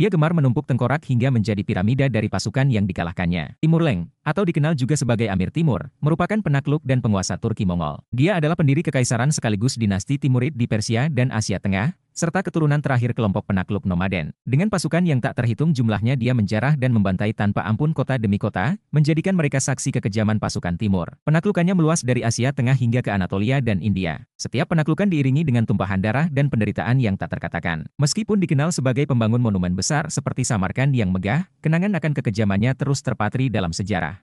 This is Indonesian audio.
Dia gemar menumpuk tengkorak hingga menjadi piramida dari pasukan yang dikalahkannya. Timur Leng, atau dikenal juga sebagai Amir Timur, merupakan penakluk dan penguasa Turki Mongol. Dia adalah pendiri kekaisaran sekaligus dinasti Timurid di Persia dan Asia Tengah, serta keturunan terakhir kelompok penakluk nomaden. Dengan pasukan yang tak terhitung jumlahnya dia menjarah dan membantai tanpa ampun kota demi kota, menjadikan mereka saksi kekejaman pasukan timur. Penaklukannya meluas dari Asia Tengah hingga ke Anatolia dan India. Setiap penaklukan diiringi dengan tumpahan darah dan penderitaan yang tak terkatakan. Meskipun dikenal sebagai pembangun monumen besar seperti Samarkand yang megah, kenangan akan kekejamannya terus terpatri dalam sejarah.